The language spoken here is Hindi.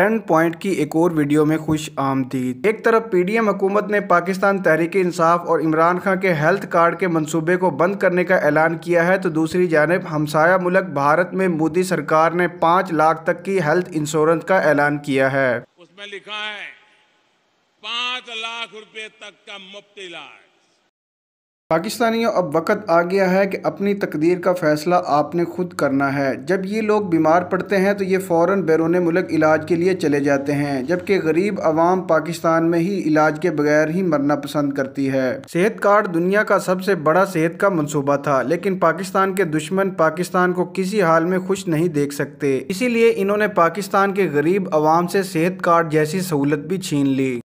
एंड पॉइंट की एक और वीडियो में खुश आमदीद एक तरफ पीडीएम हुकूमत ने पाकिस्तान तहरीक इंसाफ और इमरान खान के हेल्थ कार्ड के मंसूबे को बंद करने का ऐलान किया है तो दूसरी जानब हमसाया मुल्क भारत में मोदी सरकार ने पाँच लाख तक की हेल्थ इंश्योरेंस का ऐलान किया है उसमें लिखा है पाँच लाख रुपए तक का मुफ्त इलाज पाकिस्तानियों अब वक्त आ गया है कि अपनी तकदीर का फ़ैसला आपने खुद करना है जब ये लोग बीमार पड़ते हैं तो ये फ़ौरन बैरून मुल्क इलाज के लिए चले जाते हैं जबकि गरीब आवाम पाकिस्तान में ही इलाज के बगैर ही मरना पसंद करती है सेहत कार्ड दुनिया का सबसे बड़ा सेहत का मनसूबा था लेकिन पाकिस्तान के दुश्मन पाकिस्तान को किसी हाल में खुश नहीं देख सकते इसीलिए इन्होंने पाकिस्तान के गरीब आवाम से सेहत कार्ड जैसी सहूलत भी छीन ली